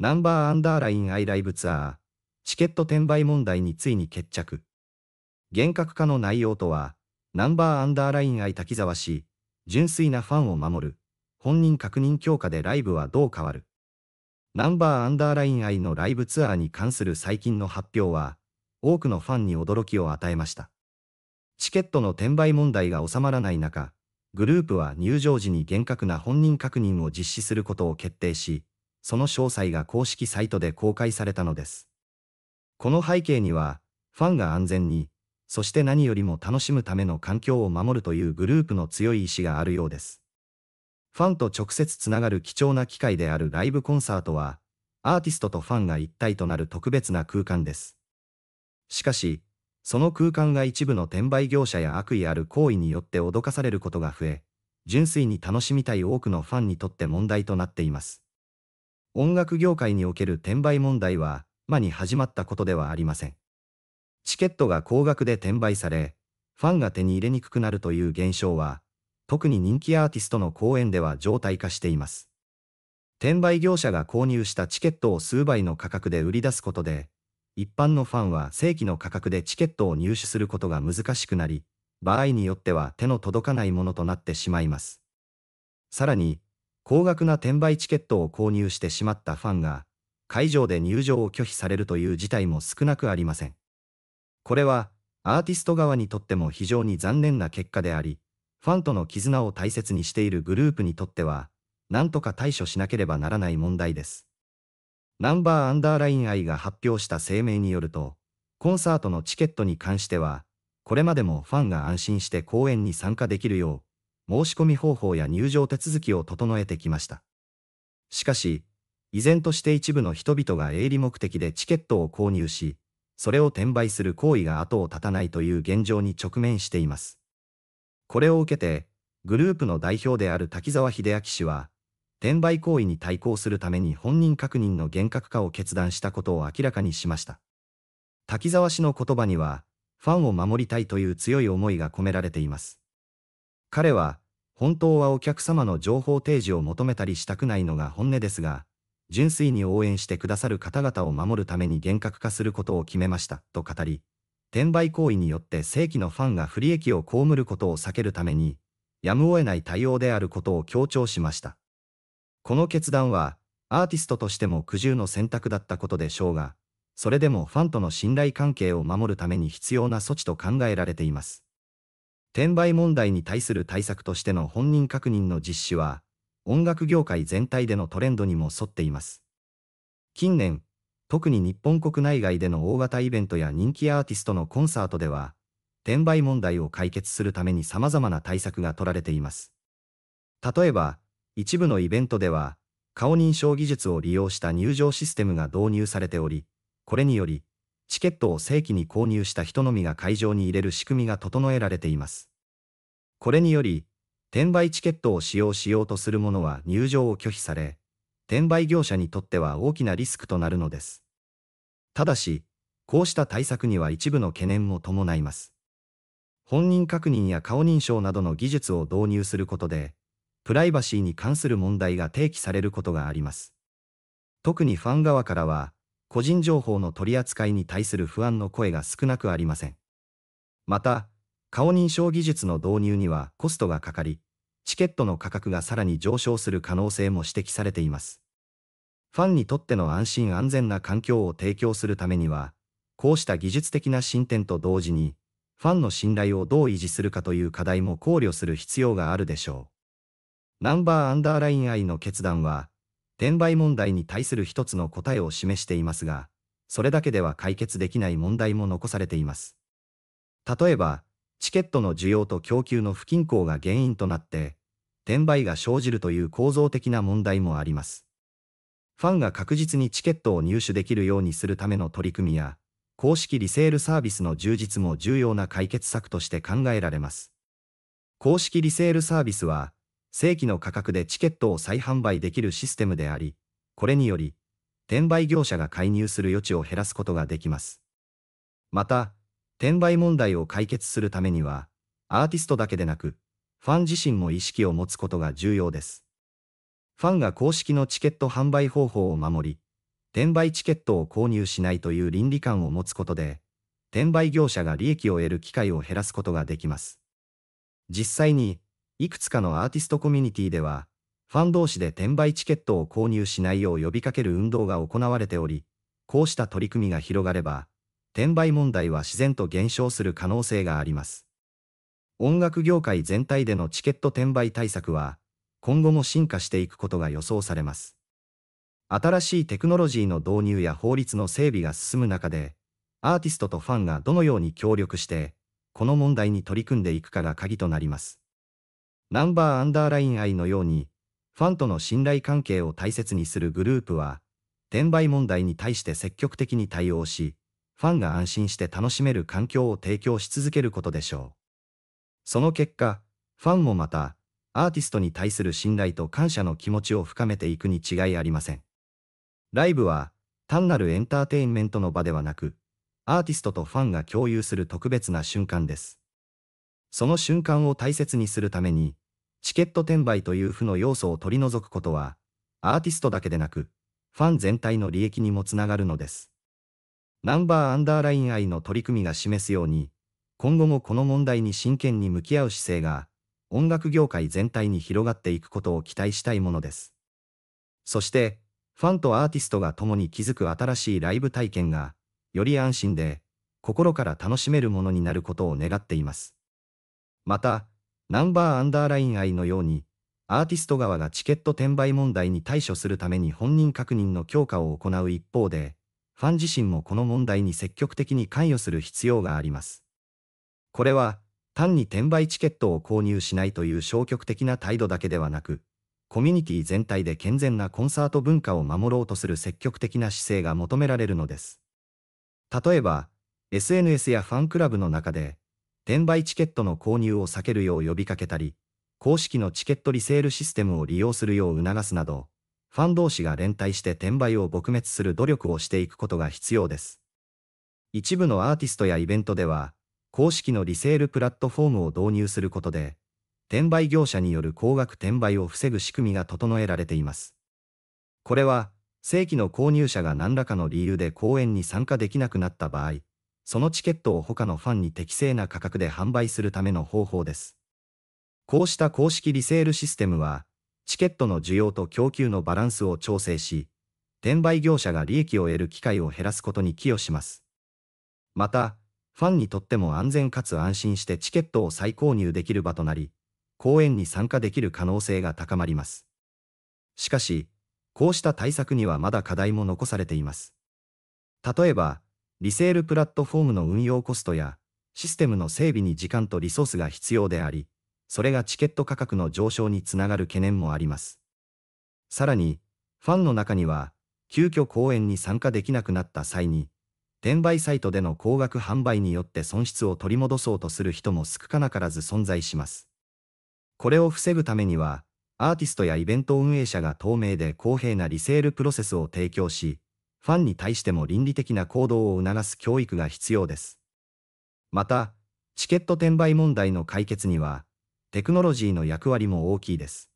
ナンバーアンダーラインアイライブツアー、チケット転売問題についに決着。厳格化の内容とは、ナンバーアンダーラインアイ滝沢氏、純粋なファンを守る、本人確認強化でライブはどう変わる。ナンバーアンダーラインアイのライブツアーに関する最近の発表は、多くのファンに驚きを与えました。チケットの転売問題が収まらない中、グループは入場時に厳格な本人確認を実施することを決定し、その詳細が公式サイトで公開されたのです。この背景には、ファンが安全に、そして何よりも楽しむための環境を守るというグループの強い意志があるようです。ファンと直接つながる貴重な機会であるライブコンサートは、アーティストとファンが一体となる特別な空間です。しかし、その空間が一部の転売業者や悪意ある行為によって脅かされることが増え、純粋に楽しみたい多くのファンにとって問題となっています。音楽業界における転売問題は、まに始まったことではありません。チケットが高額で転売され、ファンが手に入れにくくなるという現象は、特に人気アーティストの公演では常態化しています。転売業者が購入したチケットを数倍の価格で売り出すことで、一般のファンは正規の価格でチケットを入手することが難しくなり、場合によっては手の届かないものとなってしまいます。さらに、高額な転売チケットを購入してしまったファンが、会場で入場を拒否されるという事態も少なくありません。これは、アーティスト側にとっても非常に残念な結果であり、ファンとの絆を大切にしているグループにとっては、何とか対処しなければならない問題です。ナンバーアンダーライン愛が発表した声明によると、コンサートのチケットに関しては、これまでもファンが安心して公演に参加できるよう、申し込み方法や入場手続きを整えてきました。しかし、依然として一部の人々が営利目的でチケットを購入し、それを転売する行為が後を絶たないという現状に直面しています。これを受けて、グループの代表である滝沢秀明氏は、転売行為に対抗するために本人確認の厳格化を決断したことを明らかにしました。滝沢氏の言葉には、ファンを守りたいという強い思いが込められています。彼は、本当はお客様の情報提示を求めたりしたくないのが本音ですが、純粋に応援してくださる方々を守るために厳格化することを決めました、と語り、転売行為によって正規のファンが不利益を被ることを避けるために、やむを得ない対応であることを強調しました。この決断は、アーティストとしても苦渋の選択だったことでしょうが、それでもファンとの信頼関係を守るために必要な措置と考えられています。転売問題に対する対策としての本人確認の実施は、音楽業界全体でのトレンドにも沿っています。近年、特に日本国内外での大型イベントや人気アーティストのコンサートでは、転売問題を解決するために様々な対策が取られています。例えば、一部のイベントでは、顔認証技術を利用した入場システムが導入されており、これにより、チケットを正規に購入した人のみが会場に入れる仕組みが整えられています。これにより、転売チケットを使用しようとする者は入場を拒否され、転売業者にとっては大きなリスクとなるのです。ただし、こうした対策には一部の懸念も伴います。本人確認や顔認証などの技術を導入することで、プライバシーに関する問題が提起されることがあります。特にファン側からは、個人情報の取り扱いに対する不安の声が少なくありません。また、顔認証技術の導入にはコストがかかり、チケットの価格がさらに上昇する可能性も指摘されています。ファンにとっての安心安全な環境を提供するためには、こうした技術的な進展と同時に、ファンの信頼をどう維持するかという課題も考慮する必要があるでしょう。ナンバーアンダーライン I の決断は、転売問題に対する一つの答えを示していますが、それだけでは解決できない問題も残されています。例えば、チケットの需要と供給の不均衡が原因となって、転売が生じるという構造的な問題もあります。ファンが確実にチケットを入手できるようにするための取り組みや、公式リセールサービスの充実も重要な解決策として考えられます。公式リセールサービスは、正規の価格でチケットを再販売できるシステムであり、これにより、転売業者が介入する余地を減らすことができます。また、転売問題を解決するためには、アーティストだけでなく、ファン自身も意識を持つことが重要です。ファンが公式のチケット販売方法を守り、転売チケットを購入しないという倫理観を持つことで、転売業者が利益を得る機会を減らすことができます。実際に、いくつかのアーティストコミュニティでは、ファン同士で転売チケットを購入しないよう呼びかける運動が行われており、こうした取り組みが広がれば、転売問題は自然と減少する可能性があります。音楽業界全体でのチケット転売対策は、今後も進化していくことが予想されます。新しいテクノロジーの導入や法律の整備が進む中で、アーティストとファンがどのように協力して、この問題に取り組んでいくかが鍵となります。ナンバーアンダーライン愛のように、ファンとの信頼関係を大切にするグループは、転売問題に対して積極的に対応し、ファンが安心して楽しめる環境を提供し続けることでしょう。その結果、ファンもまた、アーティストに対する信頼と感謝の気持ちを深めていくに違いありません。ライブは、単なるエンターテインメントの場ではなく、アーティストとファンが共有する特別な瞬間です。その瞬間を大切にするために、チケット転売という負の要素を取り除くことは、アーティストだけでなく、ファン全体の利益にもつながるのです。ナンバーアンダーライン愛の取り組みが示すように、今後もこの問題に真剣に向き合う姿勢が、音楽業界全体に広がっていくことを期待したいものです。そして、ファンとアーティストが共に築く新しいライブ体験が、より安心で、心から楽しめるものになることを願っています。また、ナンバーアンダーライン愛のように、アーティスト側がチケット転売問題に対処するために本人確認の強化を行う一方で、ファン自身もこの問題に積極的に関与する必要があります。これは、単に転売チケットを購入しないという消極的な態度だけではなく、コミュニティ全体で健全なコンサート文化を守ろうとする積極的な姿勢が求められるのです。例えば、SNS やファンクラブの中で、転売チケットの購入を避けるよう呼びかけたり、公式のチケットリセールシステムを利用するよう促すなど、ファン同士が連帯して転売を撲滅する努力をしていくことが必要です。一部のアーティストやイベントでは、公式のリセールプラットフォームを導入することで、転売業者による高額転売を防ぐ仕組みが整えられています。これは、正規の購入者が何らかの理由で公演に参加できなくなった場合、そのチケットを他のファンに適正な価格で販売するための方法です。こうした公式リセールシステムは、チケットの需要と供給のバランスを調整し、転売業者が利益を得る機会を減らすことに寄与します。また、ファンにとっても安全かつ安心してチケットを再購入できる場となり、公演に参加できる可能性が高まります。しかし、こうした対策にはまだ課題も残されています。例えば、リセールプラットフォームの運用コストや、システムの整備に時間とリソースが必要であり、それがチケット価格の上昇につながる懸念もあります。さらに、ファンの中には、急遽公演に参加できなくなった際に、転売サイトでの高額販売によって損失を取り戻そうとする人も少なからず存在します。これを防ぐためには、アーティストやイベント運営者が透明で公平なリセールプロセスを提供し、ファンに対しても倫理的な行動を促す教育が必要です。また、チケット転売問題の解決には、テクノロジーの役割も大きいです。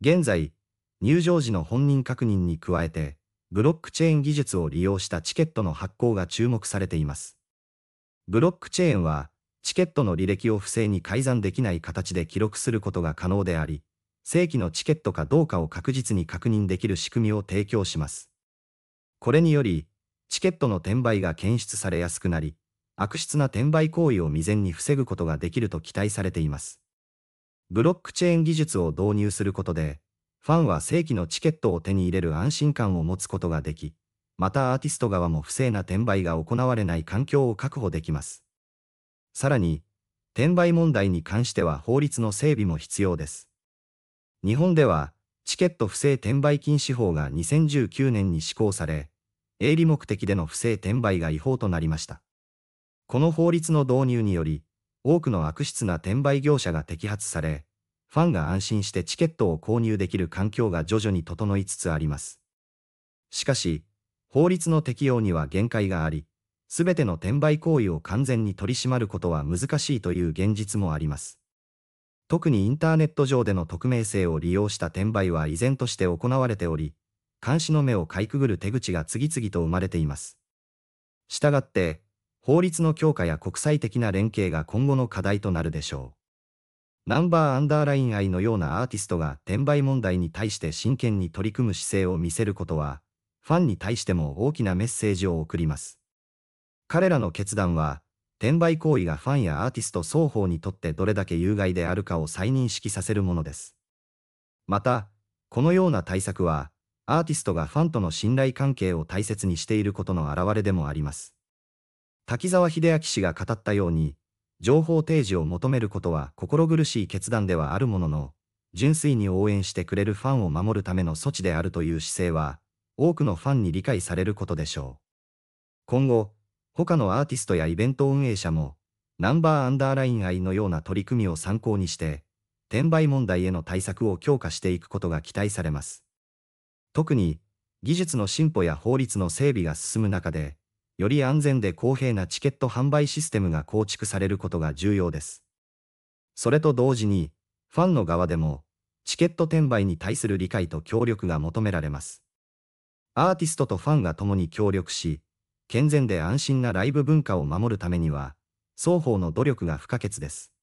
現在、入場時の本人確認に加えて、ブロックチェーン技術を利用したチケットの発行が注目されています。ブロックチェーンは、チケットの履歴を不正に改ざんできない形で記録することが可能であり、正規のチケットかどうかを確実に確認できる仕組みを提供します。これにより、チケットの転売が検出されやすくなり、悪質な転売行為を未然に防ぐことができると期待されています。ブロックチェーン技術を導入することで、ファンは正規のチケットを手に入れる安心感を持つことができ、またアーティスト側も不正な転売が行われない環境を確保できます。さらに、転売問題に関しては法律の整備も必要です。日本では、チケット不正転売禁止法が2019年に施行され、営利目的での不正転売が違法となりました。この法律の導入により、多くの悪質な転売業者が摘発され、ファンが安心してチケットを購入できる環境が徐々に整いつつあります。しかし、法律の適用には限界があり、すべての転売行為を完全に取り締まることは難しいという現実もあります。特にインターネット上での匿名性を利用した転売は依然として行われており、監視の目をかいくぐる手口が次々と生まれています。したがって、法律の強化や国際的な連携が今後の課題となるでしょう。ナンバーアンダーライン愛のようなアーティストが転売問題に対して真剣に取り組む姿勢を見せることは、ファンに対しても大きなメッセージを送ります。彼らの決断は、転売行為がファンやアーティスト双方にとってどれだけ有害であるかを再認識させるものです。また、このような対策は、アーティストがファンとの信頼関係を大切にしていることの表れでもあります。滝沢秀明氏が語ったように、情報提示を求めることは心苦しい決断ではあるものの、純粋に応援してくれるファンを守るための措置であるという姿勢は、多くのファンに理解されることでしょう。今後、他のアーティストやイベント運営者も、ナンバーアンダーライン愛のような取り組みを参考にして、転売問題への対策を強化していくことが期待されます。特に、技術の進歩や法律の整備が進む中で、より安全で公平なチケット販売システムが構築されることが重要です。それと同時に、ファンの側でも、チケット転売に対する理解と協力が求められます。アーティストとファンが共に協力し、健全で安心なライブ文化を守るためには、双方の努力が不可欠です。